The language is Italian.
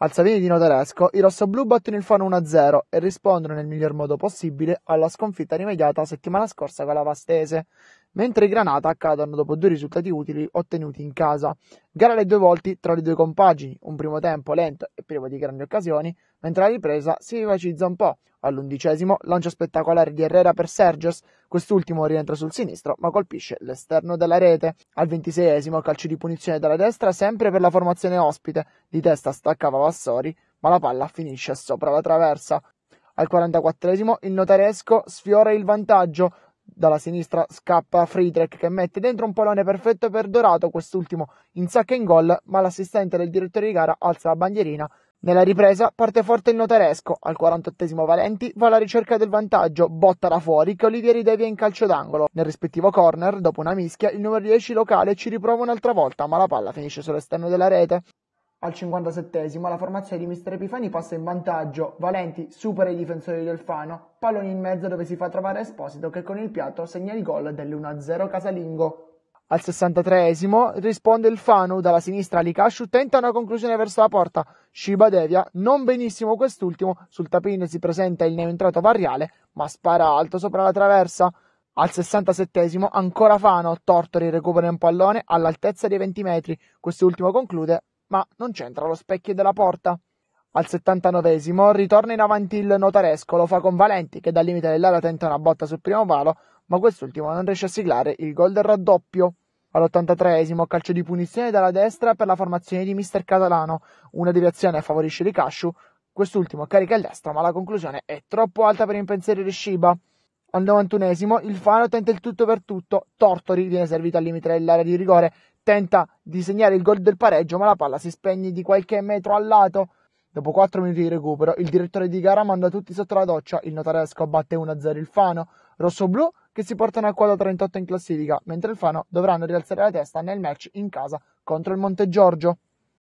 Al Savini di Notaresco, i rossoblu battono il Fano 1-0 e rispondono nel miglior modo possibile alla sconfitta rimediata settimana scorsa con la Vastese, mentre i Granata accadono dopo due risultati utili ottenuti in casa. Gara alle due volte tra le due compagini, un primo tempo lento e privo di grandi occasioni, mentre la ripresa si vivacizza un po'. All'undicesimo lancio spettacolare di Herrera per Sergios, quest'ultimo rientra sul sinistro ma colpisce l'esterno della rete. Al ventiseiesimo calcio di punizione dalla destra sempre per la formazione ospite, di testa staccava Vassori ma la palla finisce sopra la traversa. Al 44 il notaresco sfiora il vantaggio, dalla sinistra scappa Friedrich che mette dentro un pallone perfetto per Dorato, quest'ultimo in sacca in gol, ma l'assistente del direttore di gara alza la bandierina. Nella ripresa parte forte il notaresco, al 48 Valenti va alla ricerca del vantaggio, botta da fuori che Olivieri devia in calcio d'angolo. Nel rispettivo corner, dopo una mischia, il numero 10 locale ci riprova un'altra volta, ma la palla finisce sull'esterno della rete al 57 la formazione di Mister Epifani passa in vantaggio, Valenti supera i difensori del Fano, pallone in mezzo dove si fa trovare Esposito che con il piatto segna il gol dell'1-0 casalingo. Al 63 risponde il Fano dalla sinistra Likashu tenta una conclusione verso la porta. Shiba devia, non benissimo quest'ultimo, sul tapin si presenta il neoentrato Variale, ma spara alto sopra la traversa. Al 67 ancora Fano, Tortori recupera un pallone all'altezza dei 20 metri, quest'ultimo conclude ma non c'entra lo specchio della porta. Al 79 ritorna in avanti il notaresco, lo fa con Valenti che dal limite dell'area tenta una botta sul primo palo, ma quest'ultimo non riesce a siglare il gol del raddoppio. All'83 calcio di punizione dalla destra per la formazione di Mister Catalano, una deviazione favorisce Ricasciu, quest'ultimo carica il destro ma la conclusione è troppo alta per impensierire Shiba. Al 91 il Fano tenta il tutto per tutto, Tortori viene servito al limite dell'area di rigore tenta di segnare il gol del pareggio, ma la palla si spegne di qualche metro al lato. Dopo 4 minuti di recupero, il direttore di gara manda tutti sotto la doccia, il notaresco batte 1-0 il Fano, rossoblù che si portano a quota 38 in classifica, mentre il Fano dovranno rialzare la testa nel match in casa contro il Montegiorgio.